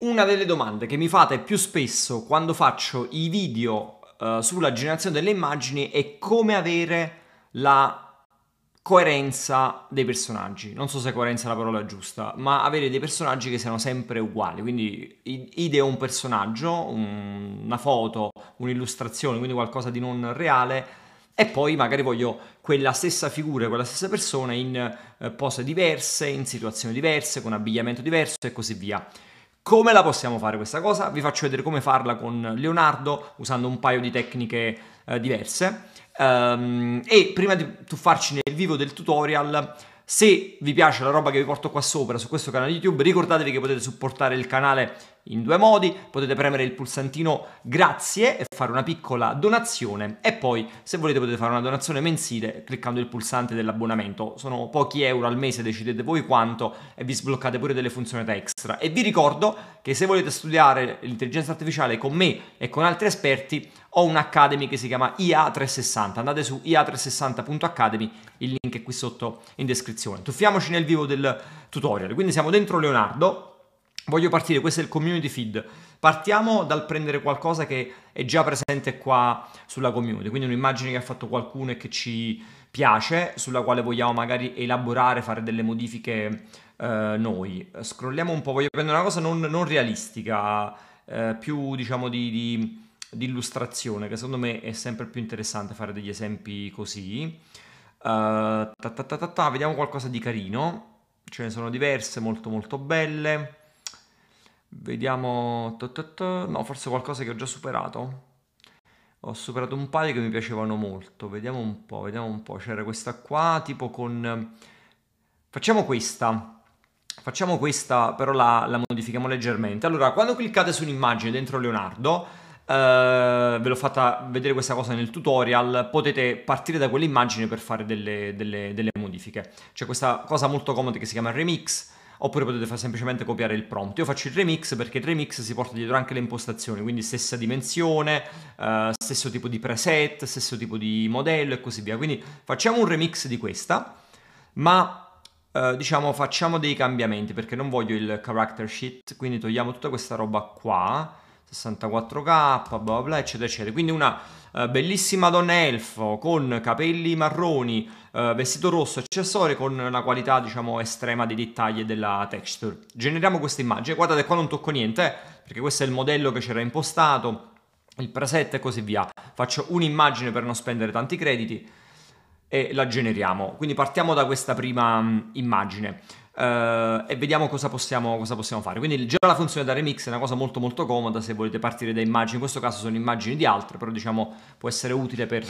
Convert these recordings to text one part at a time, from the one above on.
Una delle domande che mi fate più spesso quando faccio i video uh, eh, sulla generazione delle immagini è come avere la coerenza dei personaggi. Non so se coerenza è la parola giusta, ma avere dei personaggi che siano sempre uguali. Quindi ideo un personaggio, un, una foto, un'illustrazione, quindi qualcosa di non reale e poi magari voglio quella stessa figura, quella stessa persona in eh, pose diverse, in situazioni diverse, con abbigliamento diverso e così via. Come la possiamo fare questa cosa? Vi faccio vedere come farla con Leonardo usando un paio di tecniche eh, diverse. Um, e prima di tuffarci nel vivo del tutorial, se vi piace la roba che vi porto qua sopra su questo canale YouTube, ricordatevi che potete supportare il canale in due modi, potete premere il pulsantino grazie e fare una piccola donazione e poi se volete potete fare una donazione mensile cliccando il pulsante dell'abbonamento, sono pochi euro al mese, decidete voi quanto e vi sbloccate pure delle funzionalità extra e vi ricordo che se volete studiare l'intelligenza artificiale con me e con altri esperti ho un'academy che si chiama IA360, andate su ia360.academy, il link è qui sotto in descrizione. Tuffiamoci nel vivo del tutorial, quindi siamo dentro Leonardo voglio partire, questo è il community feed. Partiamo dal prendere qualcosa che è già presente qua sulla community, quindi un'immagine che ha fatto qualcuno e che ci piace, sulla quale vogliamo magari elaborare, fare delle modifiche eh, noi. Scrolliamo un po', voglio prendere una cosa non, non realistica, eh, più diciamo di, di, di, illustrazione, che secondo me è sempre più interessante fare degli esempi così. Uh, ta ta ta vediamo qualcosa di carino, ce ne sono diverse, molto molto belle. Vediamo... No, forse qualcosa che ho già superato. Ho superato un paio che mi piacevano molto. Vediamo un po', vediamo un po'. C'era questa qua, tipo con... Facciamo questa. Facciamo questa, però la, la modifichiamo leggermente. Allora, quando cliccate su un'immagine dentro Leonardo... Uh, ve l'ho fatta vedere questa cosa nel tutorial, potete partire da quell'immagine per fare delle, delle, delle modifiche. C'è questa cosa molto comoda che si chiama Remix, oppure potete fare semplicemente copiare il prompt. Io faccio il remix perché il remix si porta dietro anche le impostazioni, quindi stessa dimensione, eh, stesso tipo di preset, stesso tipo di modello e così via. Quindi facciamo un remix di questa, ma eh, diciamo facciamo dei cambiamenti perché non voglio il character sheet, quindi togliamo tutta questa roba qua 64k, bla bla eccetera, eccetera. Quindi una eh, bellissima donna elfo con capelli marroni, eh, vestito rosso, accessori con una qualità, diciamo, estrema dei dettagli e della texture. Generiamo questa immagine. Guardate, qua non tocco niente, eh, perché questo è il modello che c'era impostato, il preset e così via. Faccio un'immagine per non spendere tanti crediti e la generiamo. Quindi partiamo da questa prima mh, mm, immagine eh, e vediamo cosa possiamo, cosa possiamo, fare. Quindi già la funzione da remix è una cosa molto molto comoda se volete partire da immagini, in questo caso sono immagini di altre, però diciamo può essere utile per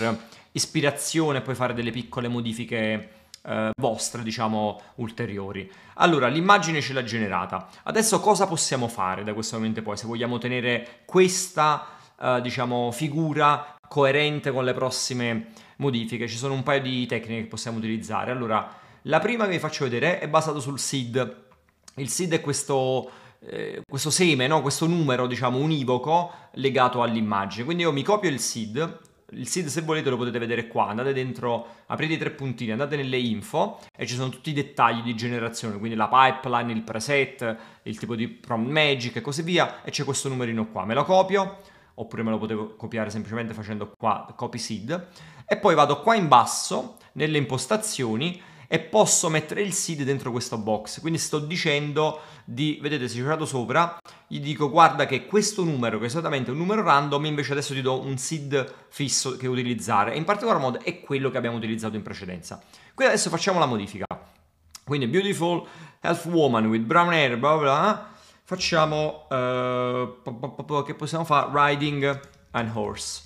ispirazione e poi fare delle piccole modifiche eh, vostre, diciamo, ulteriori. Allora, l'immagine ce l'ha generata. Adesso cosa possiamo fare da questo momento poi? Se vogliamo tenere questa, eh, diciamo, figura coerente con le prossime modifiche. Ci sono un paio di tecniche che possiamo utilizzare. Allora, la prima che vi faccio vedere è basata sul SID. Il SID è questo, eh, questo seme, no? questo numero, diciamo, univoco legato all'immagine. Quindi io mi copio il SID. Il SID se volete lo potete vedere qua, andate dentro, aprite i tre puntini, andate nelle info e ci sono tutti i dettagli di generazione, quindi la pipeline, il preset, il tipo di prompt magic e così via e c'è questo numerino qua. Me lo copio, oppure me lo potevo copiare semplicemente facendo qua copy seed e poi vado qua in basso nelle impostazioni e posso mettere il seed dentro questo box. Quindi sto dicendo di, vedete, se ci vado sopra, gli dico guarda che questo numero, che è esattamente un numero random, invece adesso ti do un seed fisso che utilizzare. E in particolar modo è quello che abbiamo utilizzato in precedenza. Quindi adesso facciamo la modifica. Quindi beautiful health woman with brown hair, bla bla facciamo uh, che possiamo fare riding an horse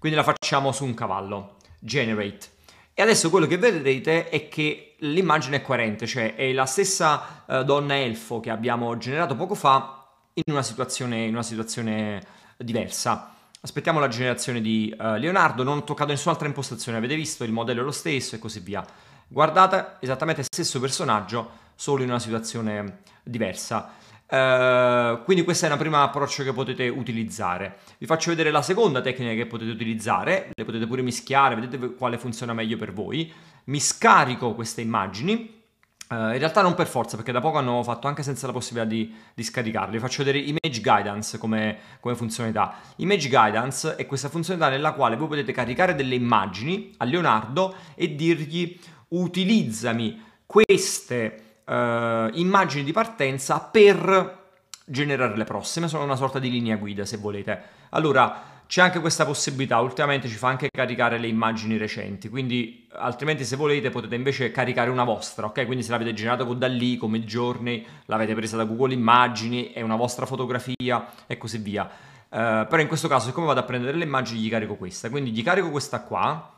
quindi la facciamo su un cavallo generate e adesso quello che vedrete è che l'immagine è coerente cioè è la stessa uh, donna elfo che abbiamo generato poco fa in una situazione, in una situazione diversa aspettiamo la generazione di uh, Leonardo non ho toccato nessun'altra impostazione avete visto il modello è lo stesso e così via guardate esattamente stesso personaggio solo in una situazione diversa eh, quindi questo è un primo approccio che potete utilizzare. Vi faccio vedere la seconda tecnica che potete utilizzare, le potete pure mischiare, vedete quale funziona meglio per voi. Mi scarico queste immagini, uh, in realtà non per forza perché da poco hanno fatto anche senza la possibilità di, di scaricarle. Vi faccio vedere Image Guidance come, come funzionalità. Image Guidance è questa funzionalità nella quale voi potete caricare delle immagini a Leonardo e dirgli utilizzami queste immagini eh, immagini di partenza per generare le prossime, sono una sorta di linea guida se volete. Allora, c'è anche questa possibilità, ultimamente ci fa anche caricare le immagini recenti, quindi altrimenti se volete potete invece caricare una vostra, ok? Quindi se l'avete generata con da lì, come giorni, l'avete presa da Google Immagini, è una vostra fotografia e così via. Uh, però in questo caso, siccome vado a prendere le immagini, gli carico questa, quindi gli carico questa qua,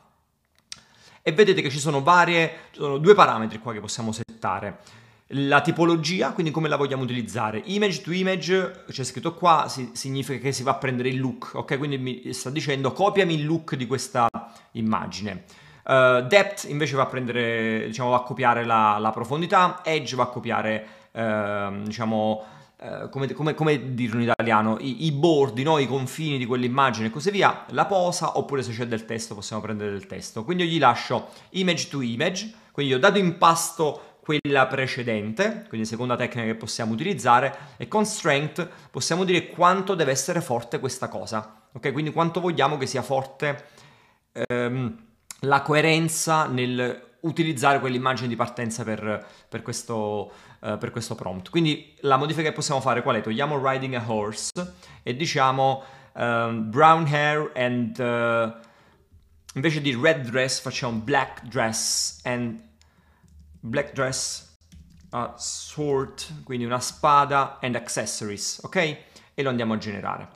e vedete che ci sono varie, ci sono due parametri qua che possiamo settare. La tipologia, quindi come la vogliamo utilizzare. Image to image, c'è scritto qua, si, significa che si va a prendere il look, ok? Quindi mi sta dicendo copiami il look di questa immagine. Uh, depth invece va a prendere, diciamo, va a copiare la, la profondità, edge va a copiare, uh, diciamo, eh, come, come, come dire in italiano, i, i bordi, no? i confini di quell'immagine e così via, la posa, oppure se c'è del testo possiamo prendere del testo. Quindi io gli lascio image to image, quindi ho dato impasto quella precedente, quindi seconda tecnica che possiamo utilizzare, e con strength possiamo dire quanto deve essere forte questa cosa, ok? Quindi quanto vogliamo che sia forte ehm, la coerenza nel utilizzare quell'immagine di partenza per, per, questo, uh, per, questo, prompt. Quindi la modifica che possiamo fare qual è? Togliamo riding a horse e diciamo um, brown hair and uh, invece di red dress facciamo black dress and black dress a sword, quindi una spada and accessories, ok? E lo andiamo a generare.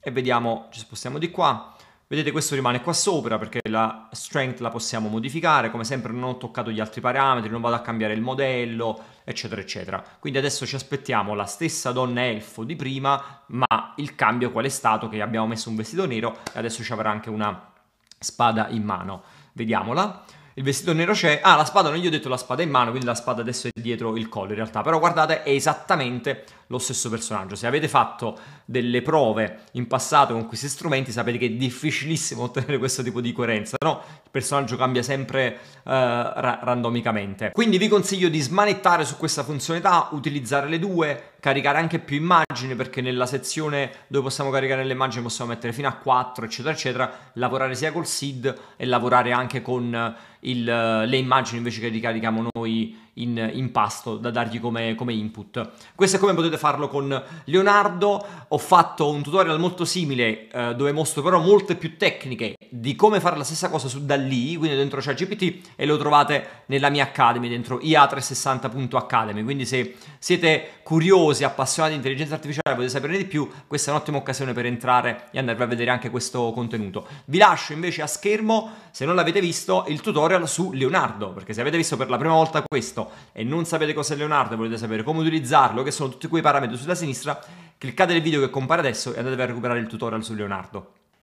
E vediamo, ci spostiamo di qua Vedete questo rimane qua sopra perché la strength la possiamo modificare, come sempre non ho toccato gli altri parametri, non vado a cambiare il modello, eccetera eccetera. Quindi adesso ci aspettiamo la stessa donna elfo di prima, ma il cambio qual è stato? Che abbiamo messo un vestito nero e adesso ci avrà anche una spada in mano. Vediamola il vestito nero c'è. Ah, la spada, non gli ho detto la spada in mano, quindi la spada adesso è dietro il collo in realtà. Però guardate, è esattamente lo stesso personaggio. Se avete fatto delle prove in passato con questi strumenti, sapete che è difficilissimo ottenere questo tipo di coerenza, no? Il personaggio cambia sempre uh, ra- randomicamente. Quindi vi consiglio di smanettare su questa funzionalità, utilizzare le due, caricare anche più immagini perché nella sezione dove possiamo caricare le immagini possiamo mettere fino a 4 eccetera eccetera, lavorare sia col SID e lavorare anche con eh, il, eh, le immagini invece che ricarichiamo noi in, in pasto da dargli come, come, input. Questo è come potete farlo con Leonardo. Ho fatto un tutorial molto simile eh, dove mostro però molte più tecniche di come fare la stessa cosa su Dalli, quindi dentro ChatGPT e lo trovate nella mia Academy, dentro IA360.academy. Quindi se siete curiosi, appassionati di intelligenza artificiale, potete saperne di più, questa è un'ottima occasione per entrare e andare a vedere anche questo contenuto. Vi lascio invece a schermo, se non l'avete visto, il tutorial su Leonardo, perché se avete visto per la prima volta questo e non sapete cos'è Leonardo e volete sapere come utilizzarlo, che sono tutti quei parametri sulla sinistra, cliccate il video che compare adesso e andate a recuperare il tutorial su Leonardo.